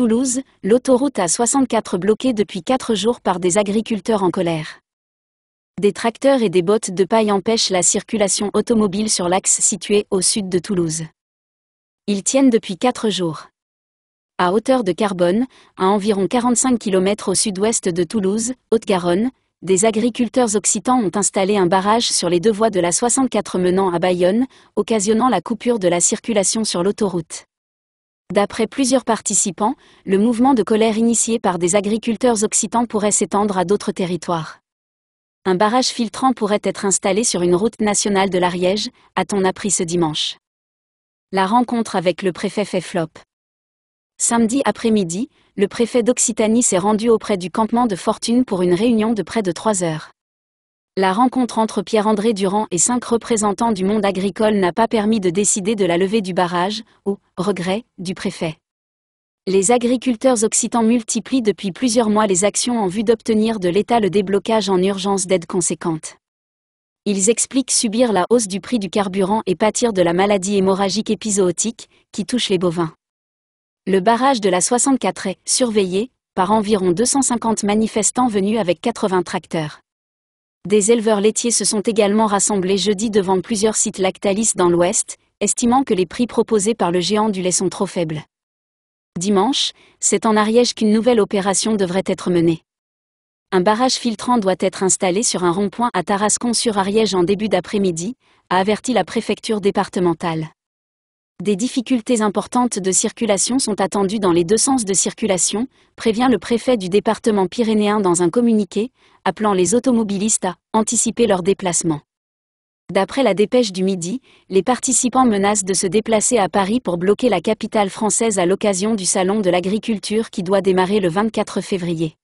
Toulouse, l'autoroute A64 bloquée depuis 4 jours par des agriculteurs en colère. Des tracteurs et des bottes de paille empêchent la circulation automobile sur l'axe situé au sud de Toulouse. Ils tiennent depuis 4 jours. À hauteur de Carbone, à environ 45 km au sud-ouest de Toulouse, Haute-Garonne, des agriculteurs occitans ont installé un barrage sur les deux voies de la 64 menant à Bayonne, occasionnant la coupure de la circulation sur l'autoroute. D'après plusieurs participants, le mouvement de colère initié par des agriculteurs occitans pourrait s'étendre à d'autres territoires. Un barrage filtrant pourrait être installé sur une route nationale de l'Ariège, a-t-on appris ce dimanche. La rencontre avec le préfet fait flop. Samedi après-midi, le préfet d'Occitanie s'est rendu auprès du campement de Fortune pour une réunion de près de 3 heures. La rencontre entre Pierre-André Durand et cinq représentants du monde agricole n'a pas permis de décider de la levée du barrage, au regret du préfet. Les agriculteurs occitans multiplient depuis plusieurs mois les actions en vue d'obtenir de l'État le déblocage en urgence d'aides conséquentes. Ils expliquent subir la hausse du prix du carburant et pâtir de la maladie hémorragique épizootique qui touche les bovins. Le barrage de la 64 est surveillé par environ 250 manifestants venus avec 80 tracteurs. Des éleveurs laitiers se sont également rassemblés jeudi devant plusieurs sites Lactalis dans l'Ouest, estimant que les prix proposés par le géant du lait sont trop faibles. Dimanche, c'est en Ariège qu'une nouvelle opération devrait être menée. Un barrage filtrant doit être installé sur un rond-point à Tarascon sur Ariège en début d'après-midi, a averti la préfecture départementale. Des difficultés importantes de circulation sont attendues dans les deux sens de circulation, prévient le préfet du département pyrénéen dans un communiqué, appelant les automobilistes à anticiper leur déplacement ». D'après la dépêche du midi, les participants menacent de se déplacer à Paris pour bloquer la capitale française à l'occasion du Salon de l'agriculture qui doit démarrer le 24 février.